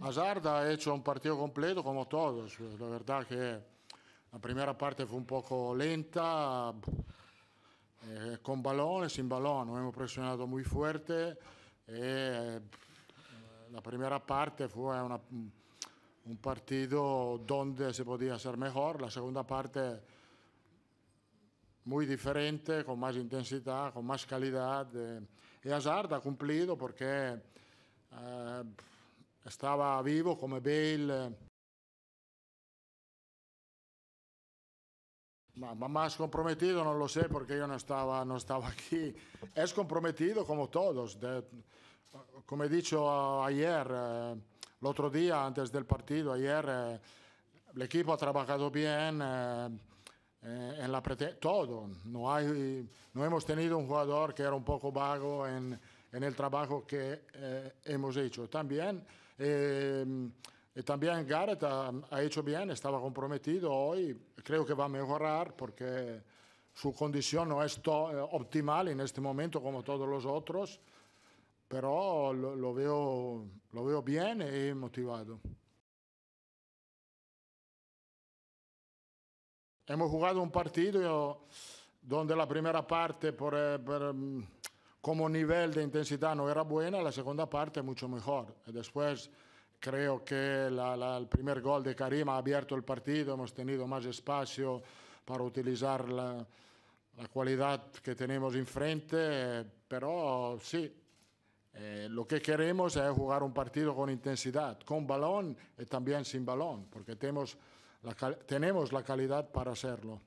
Hazard ha hecho un partido completo como todos. La verdad que la primera parte fue un poco lenta, eh, con balón sin balón. hemos presionado muy fuerte. Eh, la primera parte fue un partido donde se podía ser mejor. La segunda parte muy diferente, con más intensidad, con más calidad. Eh, y Hazard ha cumplido porque... Estaba vivo como Bale, más comprometido no lo sé porque yo no estaba, no estaba aquí. Es comprometido como todos. como he dicho ayer, el eh, otro día antes del partido, ayer el eh, equipo ha trabajado bien eh, en la todo. No, hay, no hemos tenido un jugador que era un poco vago en en el trabajo que eh, hemos hecho. También, em, eh, también Gareth ha, hecho bien, estaba comprometido hoy, creo que va a mejorar porque su condición no es eh, optimal en este momento como todos los otros, pero lo, veo, lo veo bien y motivado. Hemos jugado un partido donde la primera parte por, por em, como nivel de intensidad no era buena, la segunda parte mucho mejor. Después creo que el primer gol de Karim ha abierto el partido, hemos tenido más espacio para utilizar la, cualidad que tenemos enfrente, pero sí, eh, lo que queremos es jugar un partido con intensidad, con balón y también sin balón, porque tenemos la, tenemos la calidad para hacerlo.